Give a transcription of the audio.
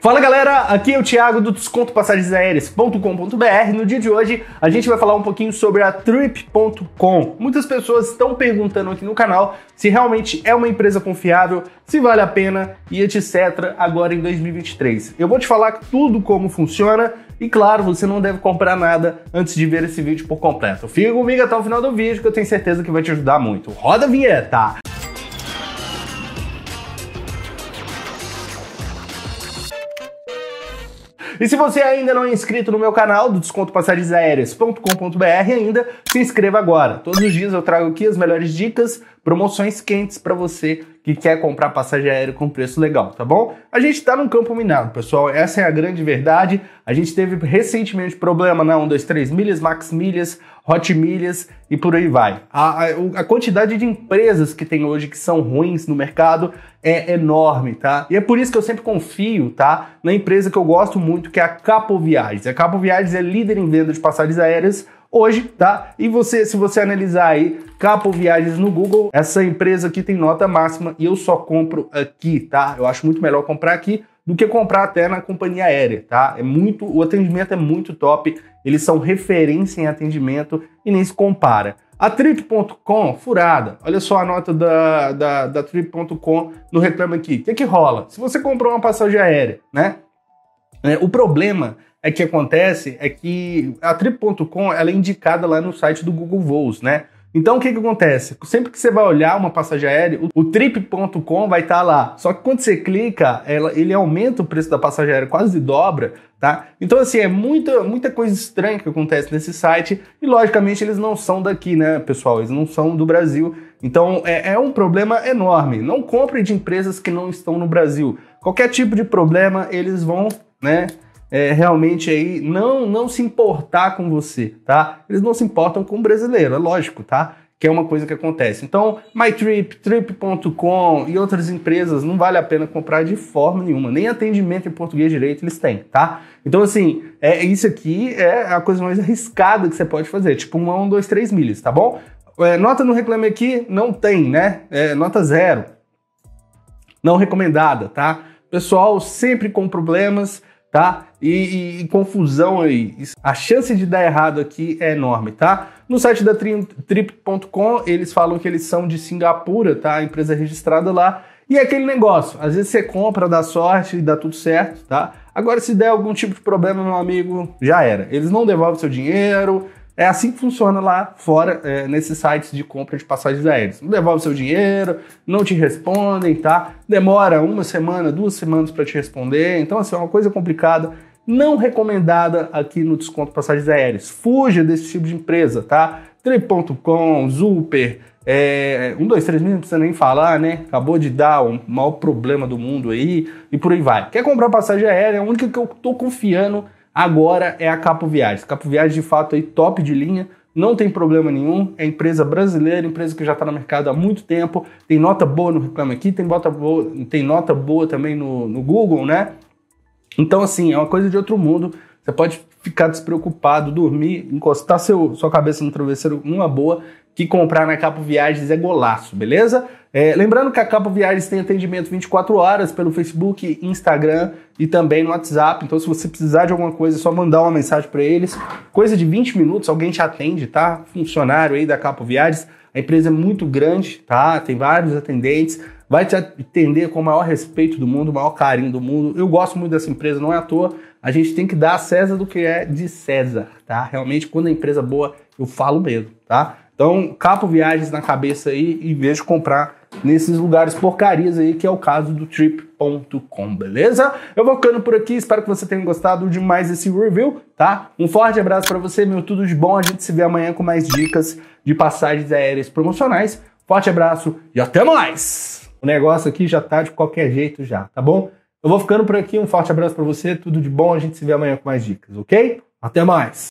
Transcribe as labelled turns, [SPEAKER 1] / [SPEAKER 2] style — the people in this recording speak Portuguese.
[SPEAKER 1] Fala galera, aqui é o Thiago do descontopassagensaéreas.com.br. No dia de hoje a gente vai falar um pouquinho sobre a Trip.com. Muitas pessoas estão perguntando aqui no canal se realmente é uma empresa confiável, se vale a pena e etc. agora em 2023. Eu vou te falar tudo como funciona e claro, você não deve comprar nada antes de ver esse vídeo por completo. Fica comigo até o final do vídeo que eu tenho certeza que vai te ajudar muito. Roda a vinheta! E se você ainda não é inscrito no meu canal do Aéreas.com.br, ainda, se inscreva agora. Todos os dias eu trago aqui as melhores dicas, promoções quentes para você que quer comprar passagem aérea com preço legal, tá bom? A gente está num campo minado, pessoal. Essa é a grande verdade. A gente teve recentemente problema na 123 milhas, Max Milhas, Hot Milhas e por aí vai. A, a, a, quantidade de empresas que tem hoje que são ruins no mercado é enorme, tá? E é por isso que eu sempre confio, tá? Na empresa que eu gosto muito, que é a Capo Viagens. A Capo Viagens é líder em venda de passagens aéreas hoje, tá? E você, se você analisar aí Capo Viagens no Google, essa empresa aqui tem nota máxima e eu só compro aqui, tá? Eu acho muito melhor comprar aqui do que comprar até na companhia aérea, tá? É muito, o atendimento é muito top, eles são referência em atendimento e nem se compara. A Trip.com, furada. Olha só a nota da, da, da Trip.com no Reclame Aqui. O que, que rola? Se você comprou uma passagem aérea, né? É, o problema é que acontece é que a trip.com ela é indicada lá no site do Google Voos, né? Então o que, que acontece? Sempre que você vai olhar uma passagem aérea, o trip.com vai estar tá lá. Só que quando você clica, ela, ele aumenta o preço da passagem aérea, quase dobra, tá? Então assim, é muita, muita coisa estranha que acontece nesse site e logicamente eles não são daqui, né, pessoal? Eles não são do Brasil. Então é, é um problema enorme. Não compre de empresas que não estão no Brasil. Qualquer tipo de problema, eles vão, né? é, realmente aí não, não se importar com você, tá? Eles não se importam com o brasileiro, é lógico, tá? Que é uma coisa que acontece. Então, MyTrip, Trip.com e outras empresas não vale a pena comprar de forma nenhuma. Nem atendimento em português direito eles têm, tá? Então, assim, é, isso aqui é a coisa mais arriscada que você pode fazer. Tipo, um, um dois, três milhas, tá bom? É, nota no Reclame Aqui não tem, né? É, nota zero. Não recomendada, tá? Pessoal sempre com problemas, tá? E, e, e, confusão aí. A chance de dar errado aqui é enorme, tá? No site da Trip.com, eles falam que eles são de Singapura, tá? A empresa registrada lá. E é aquele negócio, às vezes você compra, dá sorte e dá tudo certo, tá? Agora, se der algum tipo de problema, meu amigo, já era. Eles não devolvem seu dinheiro, é assim que funciona lá fora, é, nesses sites de compra de passagens aéreas. Não devolve seu dinheiro, não te respondem, tá? Demora uma semana, duas semanas para te responder. Então, assim, é uma coisa complicada não recomendada aqui no Desconto Passagens Aéreas. Fuja desse tipo de empresa, tá? Trip.com, Zuper, é, 1, 2, 3 mil, não precisa nem falar, né? Acabou de dar o maior problema do mundo aí e por aí vai. Quer comprar passagem aérea? É a única que eu tô confiando agora é a Capo Viagens. Capo Viagens, de fato, aí, top de linha, não tem problema nenhum, é empresa brasileira, empresa que já está no mercado há muito tempo, tem nota boa no Reclame Aqui, tem, nota boa, tem nota boa também no, no Google, né? Então, assim, é uma coisa de outro mundo, você pode ficar despreocupado, dormir, encostar seu, sua cabeça no travesseiro numa boa, que comprar na Capo Viagens é golaço, beleza? É, lembrando que a Capo Viagens tem atendimento 24 horas pelo Facebook, Instagram e também no WhatsApp. Então, se você precisar de alguma coisa, é só mandar uma mensagem para eles. Coisa de 20 minutos, alguém te atende, tá? Funcionário aí da Capo Viagens. A empresa é muito grande, tá? Tem vários atendentes. Vai te atender com o maior respeito do mundo, o maior carinho do mundo. Eu gosto muito dessa empresa, não é à toa. A gente tem que dar a César do que é de César, tá? Realmente, quando a empresa é boa, eu falo mesmo, tá? Então, capo viagens na cabeça aí, e vejo comprar nesses lugares porcarias aí, que é o caso do trip.com, beleza? Eu vou ficando por aqui, espero que você tenha gostado de mais esse review, tá? Um forte abraço para você, meu, tudo de bom, a gente se vê amanhã com mais dicas de passagens aéreas promocionais. Forte abraço e até mais! O negócio aqui já tá de qualquer jeito já, tá bom? Eu vou ficando por aqui, um forte abraço para você, tudo de bom, a gente se vê amanhã com mais dicas, ok? Até mais!